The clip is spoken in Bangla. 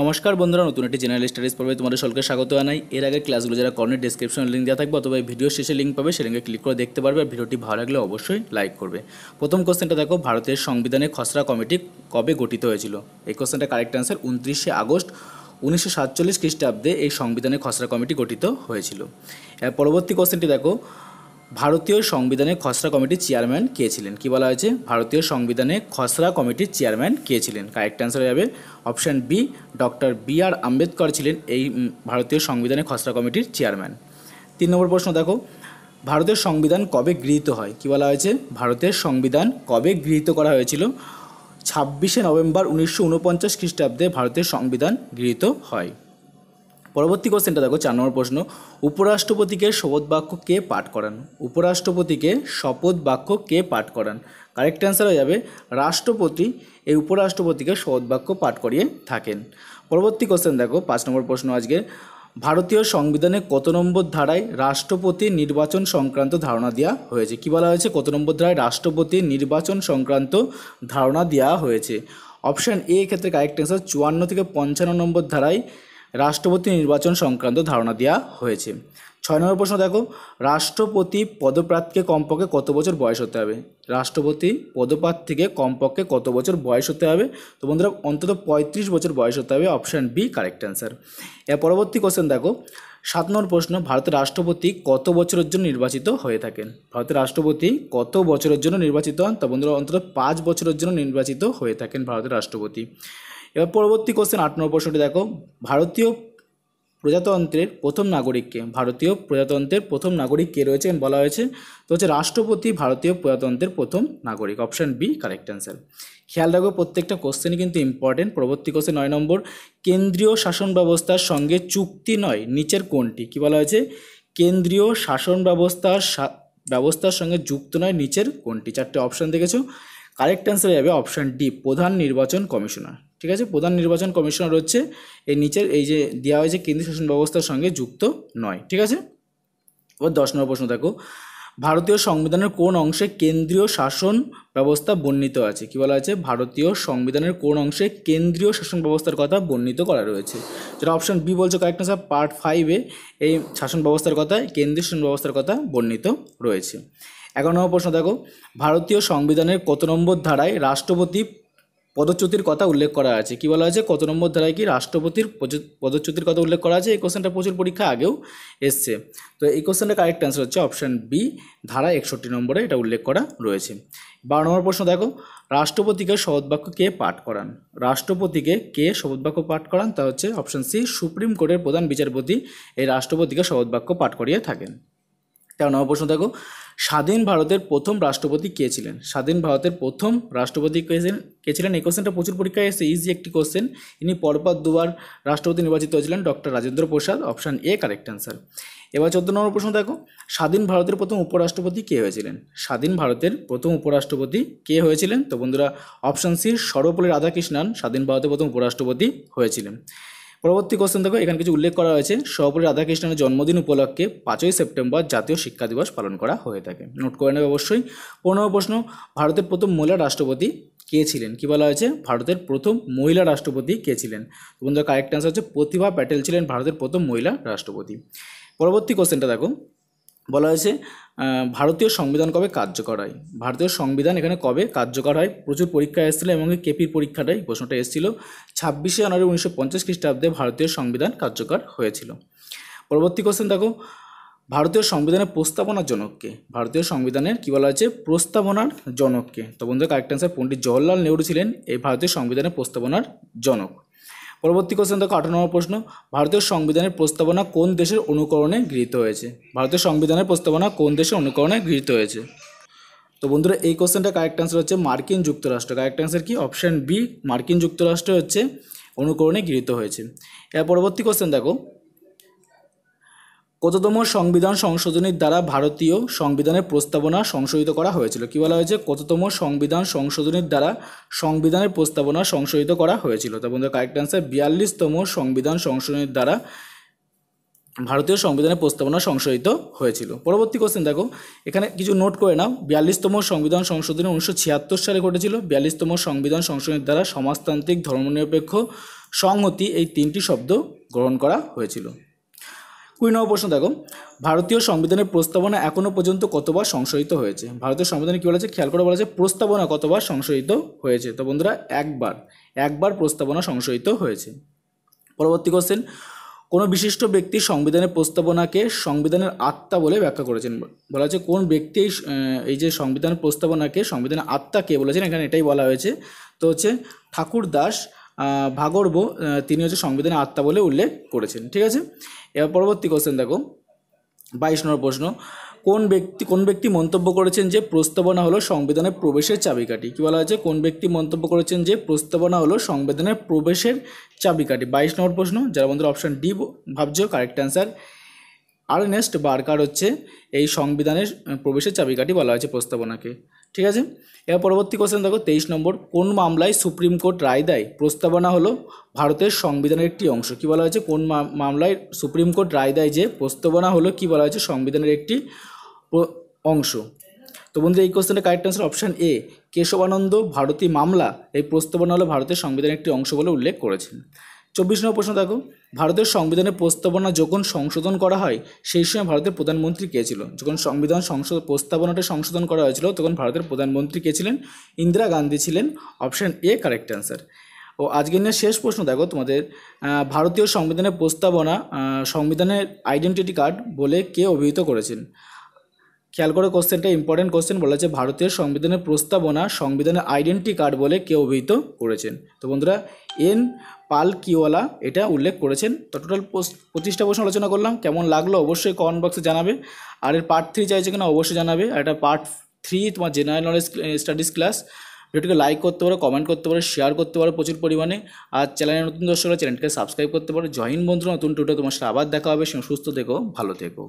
নমস্কার বন্ধুরা নতুন একটি জেনারেল স্টাডিজ পর্বে তোমাদের সকলকে স্বাগত জানাই এর আগে ক্লাসগুলো যারা কর্নের ডিসক্রিপশন লিঙ্ক দেওয়া থাকবে অথবা ভিডিও শেষে লিঙ্ক পাবে সে লিঙ্কে ক্লিক করে দেখতে পারবে আর ভিডিওটি ভালো লাগলে অবশ্যই লাইক করবে প্রথম কোশ্চেনটা দেখো ভারতের সংবিধানে খসড়া কমিটি কবে গঠিত হয়েছিল এই কোশ্চেনটা কারেক্ট অ্যান্সার উনত্রিশে আগস্ট উনিশশো সাতচল্লিশ খ্রিস্টাব্দে এই সংবিধানে খসড়া কমিটি গঠিত হয়েছিল পরবর্তী কোশ্চেনটি দেখো ভারতীয় সংবিধানে খসড়া কমিটির চেয়ারম্যান কে ছিলেন কী বলা হয়েছে ভারতীয় সংবিধানে খসড়া কমিটির চেয়ারম্যান কে ছিলেন কারেক্ট অ্যান্সার যাবে option B doctor B R Ambedkar ছিলেন এই ভারতীয় সংবিধানে খসড়া কমিটির চেয়ারম্যান তিন নম্বর প্রশ্ন দেখো ভারতের সংবিধান কবে গৃহীত হয় কী বলা হয়েছে ভারতের সংবিধান কবে গৃহীত করা হয়েছিল ছাব্বিশে নভেম্বর উনিশশো উনপঞ্চাশ খ্রিস্টাব্দে ভারতের সংবিধান গৃহীত হয় পরবর্তী কোশ্চেনটা দেখো চার নম্বর প্রশ্ন উপরাষ্ট্রপতিকে শপথ বাক্য কে পাঠ করান উপরাষ্ট্রপতিকে শপথ বাক্য কে পাঠ করান কারেক্ট অ্যান্সার হয়ে যাবে রাষ্ট্রপতি এই উপরাষ্ট্রপতিকে শপথ বাক্য পাঠ করিয়ে থাকেন পরবর্তী কোশ্চেন দেখো পাঁচ নম্বর প্রশ্ন আজকে ভারতীয় সংবিধানে কত নম্বর ধারায় রাষ্ট্রপতি নির্বাচন সংক্রান্ত ধারণা দেওয়া হয়েছে কি বলা হয়েছে কত নম্বর ধারায় রাষ্ট্রপতি নির্বাচন সংক্রান্ত ধারণা দেওয়া হয়েছে অপশান এ ক্ষেত্রে কারেক্ট অ্যান্সার চুয়ান্ন থেকে পঞ্চান্ন নম্বর ধারায় রাষ্ট্রপতি নির্বাচন সংক্রান্ত ধারণা দেওয়া হয়েছে ছয় নম্বর প্রশ্ন দেখো রাষ্ট্রপতি পদপ্রার্থীকে কমপক্ষে কত বছর বয়স হতে হবে রাষ্ট্রপতি পদপ্রার্থীকে কমপক্ষে কত বছর বয়স হতে হবে তো বন্ধুরা অন্তত পঁয়ত্রিশ বছর বয়স হতে হবে অপশান বি কারেক্ট অ্যান্সার এর পরবর্তী কোশ্চেন দেখো সাত নম্বর প্রশ্ন ভারতের রাষ্ট্রপতি কত বছরের জন্য নির্বাচিত হয়ে থাকেন ভারতের রাষ্ট্রপতি কত বছরের জন্য নির্বাচিত হন তা বন্ধুরা অন্তত পাঁচ বছরের জন্য নির্বাচিত হয়ে থাকেন ভারতের রাষ্ট্রপতি এবার পরবর্তী কোশ্চেন আট নম্বর প্রশ্নটি দেখো ভারতীয় প্রজাতন্ত্রের প্রথম নাগরিককে ভারতীয় প্রজাতন্ত্রের প্রথম নাগরিক কে রয়েছে বলা হয়েছে তো হচ্ছে রাষ্ট্রপতি ভারতীয় প্রজাতন্ত্রের প্রথম নাগরিক অপশান বি কারেক্ট অ্যান্সার খেয়াল রাখবো প্রত্যেকটা কোশ্চেনই কিন্তু ইম্পর্টেন্ট পরবর্তী কোশ্চেন নয় নম্বর কেন্দ্রীয় শাসন ব্যবস্থার সঙ্গে চুক্তি নয় নিচের কোনটি কি বলা হয়েছে কেন্দ্রীয় শাসন ব্যবস্থার ব্যবস্থার সঙ্গে যুক্ত নয় নিচের কোনটি চারটে অপশান দেখেছো কারেক্ট অ্যান্সার যাবে অপশান ডি প্রধান নির্বাচন কমিশনার ঠিক আছে প্রধান নির্বাচন কমিশনার হচ্ছে এই নিচের এই যে দেওয়া হয়েছে কেন্দ্রীয় শাসন ব্যবস্থার সঙ্গে যুক্ত নয় ঠিক আছে এবার দশ নম্বর প্রশ্ন দেখো ভারতীয় সংবিধানের কোন অংশে কেন্দ্রীয় শাসন ব্যবস্থা বর্ণিত আছে কি বলা আছে ভারতীয় সংবিধানের কোন অংশে কেন্দ্রীয় শাসন ব্যবস্থার কথা বর্ণিত করা রয়েছে যেটা অপশন বি বলছে কারেক্ট আনসার পার্ট ফাইভে এই শাসন ব্যবস্থার কথা কেন্দ্রীয় শাসন ব্যবস্থার কথা বর্ণিত রয়েছে এগারো নম্বর প্রশ্ন দেখো ভারতীয় সংবিধানের কত নম্বর ধারায় রাষ্ট্রপতি পদচ্যুতির কথা উল্লেখ করা আছে কি বলা আছে কত নম্বর ধারায় কি রাষ্ট্রপতির পদচ্যুতির কথা উল্লেখ করা আছে এই কোশ্চেনটা প্রচুর পরীক্ষা আগেও এসছে তো এই কোশ্চেনটা কারেক্ট অ্যান্সার হচ্ছে অপশান বি ধারা একষট্টি নম্বরে এটা উল্লেখ করা রয়েছে বারো নম্বর প্রশ্ন দেখো রাষ্ট্রপতিকে শপথবাক্য কে পাঠ করান রাষ্ট্রপতিকে কে শপথবাক্য পাঠ করান তা হচ্ছে অপশান সি সুপ্রিম কোর্টের প্রধান বিচারপতি এই রাষ্ট্রপতিকে শপথবাক্য পাঠ করিয়ে থাকেন তেরো নম্বর প্রশ্ন দেখো স্বাধীন ভারতের প্রথম রাষ্ট্রপতি কে ছিলেন স্বাধীন ভারতের প্রথম রাষ্ট্রপতি কে ছিলেন কে ছিলেন এই কোশ্চেনটা প্রচুর পরীক্ষায় এসেছে ইজি একটি কোশ্চেন ইনি পরপর দুবার রাষ্ট্রপতি নির্বাচিত হয়েছিলেন doctor Rajendra Prasad option A correct answer এবার চোদ্দ নম্বর প্রশ্ন দেখো স্বাধীন ভারতের প্রথম উপরাষ্ট্রপতি কে হয়েছিলেন স্বাধীন ভারতের প্রথম উপরাষ্ট্রপতি কে হয়েছিলেন তো বন্ধুরা অপশান সি সর্বপল্লী রাধাকৃষ্ণান স্বাধীন ভারতের প্রথম উপরাষ্ট্রপতি হয়েছিলেন পরবর্তী কোশ্চেন দেখো এখানে কিছু উল্লেখ করা হয়েছে সর্বপরি রাধাকৃষ্ণের জন্মদিন উপলক্ষে পাঁচই সেপ্টেম্বর জাতীয় শিক্ষা দিবস পালন করা হয়ে থাকে নোট করে নেবে অবশ্যই পনেরো প্রশ্ন ভারতের প্রথম মহিলা রাষ্ট্রপতি কে ছিলেন কী বলা হয়েছে ভারতের প্রথম মহিলা রাষ্ট্রপতি কে ছিলেন বন্ধুরা কারেক্ট অ্যান্সার হচ্ছে প্রতিভা প্যাটেল ছিলেন ভারতের প্রথম মহিলা রাষ্ট্রপতি পরবর্তী কোশ্চেনটা দেখো বলা হয়েছে ভারতীয় সংবিধান কবে কার্যকর হয় ভারতীয় সংবিধান এখানে কবে কার্যকর হয় প্রচুর পরীক্ষা এসেছিলো এবং কেপির পরীক্ষাটাই প্রশ্নটা এসেছিল ছাব্বিশে জানুয়ারি উনিশশো পঞ্চাশ খ্রিস্টাব্দে ভারতীয় সংবিধান কার্যকর হয়েছিল পরবর্তী কোশ্চেন দেখো ভারতীয় সংবিধানের প্রস্তাবনার জনককে ভারতীয় সংবিধানের কী বলা হয়েছে প্রস্তাবনার জনককে তো বন্ধু কারেক্ট অ্যান্সার পণ্ডিত জওয়াহরলাল নেহরু ছিলেন এই ভারতীয় সংবিধানের প্রস্তাবনার জনক পরবর্তী কোশ্চেন দেখো আঠারো নম্বর প্রশ্ন ভারতীয় সংবিধানের প্রস্তাবনা কোন দেশের অনুকরণে গৃহীত হয়েছে ভারতীয় সংবিধানের প্রস্তাবনা কোন দেশের অনুকরণে গৃহীত হয়েছে তো বন্ধুরা এই কোশ্চেনটা কারেক্ট অ্যান্সার হচ্ছে মার্কিন যুক্তরাষ্ট্র কারেক্ট অ্যান্সার কি অপশান বি মার্কিন যুক্তরাষ্ট্র হচ্ছে অনুকরণে গৃহীত হয়েছে এর পরবর্তী কোশ্চেন দেখো কততম সংবিধান সংশোধনীর দ্বারা ভারতীয় সংবিধানের প্রস্তাবনা সংশোধিত করা হয়েছিল কী বলা হয়েছে কততম সংবিধান সংশোধনীর দ্বারা সংবিধানের প্রস্তাবনা সংশোধিত করা হয়েছিল তা বন্ধুরা কারেক্ট অ্যান্সার বিয়াল্লিশতম সংবিধান সংশোধনীর দ্বারা ভারতীয় সংবিধানের প্রস্তাবনা সংশোধিত হয়েছিল পরবর্তী কোশ্চেন দেখো এখানে কিছু নোট করে নাও বিয়াল্লিশতম সংবিধান সংশোধনী উনিশশো ছিয়াত্তর সালে ঘটেছিল বিয়াল্লিশতম সংবিধান সংশোধনের দ্বারা সমাজতান্ত্রিক ধর্মনিরপেক্ষ সংহতি এই তিনটি শব্দ গ্রহণ করা হয়েছিল কুড়ি নম্বর প্রশ্ন দেখো ভারতীয় সংবিধানের প্রস্তাবনা এখনও পর্যন্ত কতবার সংশোধিত হয়েছে ভারতীয় সংবিধানে কী বলেছে খেয়াল করে বলা হয়েছে প্রস্তাবনা কতবার সংশোধিত হয়েছে তো বন্ধুরা একবার একবার প্রস্তাবনা সংশোধিত হয়েছে পরবর্তী কোশ্চেন কোনো বিশিষ্ট ব্যক্তি সংবিধানের প্রস্তাবনাকে সংবিধানের আত্মা বলে ব্যাখ্যা করেছেন বলা হয়েছে কোন ব্যক্তি এই যে সংবিধানের প্রস্তাবনাকে সংবিধানের আত্মা কে বলেছেন এখানে এটাই বলা হয়েছে তো হচ্ছে ঠাকুর দাস ভাগর্ব তিনি হচ্ছে সংবিধানের আত্মা বলে উল্লেখ করেছেন ঠিক আছে এবার পরবর্তী কোশ্চেন দেখো বাইশ নম্বর প্রশ্ন কোন ব্যক্তি কোন ব্যক্তি মন্তব্য করেছেন যে প্রস্তাবনা হলো সংবিধানের প্রবেশের চাবিকাঠি কী বলা হয়েছে কোন ব্যক্তি মন্তব্য করেছেন যে প্রস্তাবনা হলো সংবিধানের প্রবেশের চাবিকাঠি বাইশ নম্বর প্রশ্ন যারা বন্ধুরা অপশান ডি ভাবছে কারেক্ট অ্যান্সার আর্নেস্ট বার্কার হচ্ছে এই সংবিধানের প্রবেশের চাবিকাঠি বলা হয়েছে প্রস্তাবনাকে ঠিক আছে এর পরবর্তী কোশ্চেন দেখো তেইশ নম্বর কোন মামলায় সুপ্রিম কোর্ট রায় দেয় প্রস্তাবনা হলো ভারতের সংবিধানের একটি অংশ কি বলা হয়েছে কোন মামলায় সুপ্রিম কোর্ট রায় দেয় যে প্রস্তাবনা হলো কি বলা হয়েছে সংবিধানের একটি অংশ তো বন্ধু এই কোশ্চেনের correct answer option A Kesavananda Bharati মামলা এই প্রস্তাবনা হলো ভারতের সংবিধানের একটি অংশ বলে উল্লেখ করেছেন চব্বিশ নম্বর প্রশ্ন দেখো ভারতের সংবিধানের প্রস্তাবনা যখন সংশোধন করা হয় সেই সময় ভারতের প্রধানমন্ত্রী কে ছিল যখন সংবিধান সংশোধন প্রস্তাবনাটা সংশোধন করা হয়েছিল তখন ভারতের প্রধানমন্ত্রী কে ছিলেন ইন্দিরা গান্ধী ছিলেন অপশান এ কারেক্ট অ্যান্সার ও আজকের নিয়ে শেষ প্রশ্ন দেখো তোমাদের ভারতীয় সংবিধানের প্রস্তাবনা সংবিধানের আইডেন্টিটি কার্ড বলে কে অভিহিত করেছেন খেয়াল করে কোশ্চেনটা ইম্পর্টেন্ট কোশ্চেন বলা হচ্ছে ভারতীয় সংবিধানের প্রস্তাবনা সংবিধানের আইডেন্টি কার্ড বলে কেউ অভিহিত করেছেন তো বন্ধুরা এন পাল কিওয়ালা এটা উল্লেখ করেছেন তো টোটাল পঁচিশটা প্রশ্ন আলোচনা করলাম কেমন লাগলো অবশ্যই কমেন্ট বক্সে জানাবে আর এর পার্ট থ্রি চাইছে কিনা অবশ্যই জানাবে আর এটা পার্ট থ্রি তোমার জেনারেল নলেজ স্টাডিজ ক্লাস ভিডিওটিকে লাইক করতে পারো কমেন্ট করতে পারো শেয়ার করতে পারো প্রচুর পরিমাণে আর চ্যানেলের নতুন দর্শক চ্যানেলটিকে সাবস্ক্রাইব করতে পারো জয়ন বন্ধু নতুন টুটে তোমার সাথে আবার দেখা হবে সুস্থ থেকো ভালো থেকো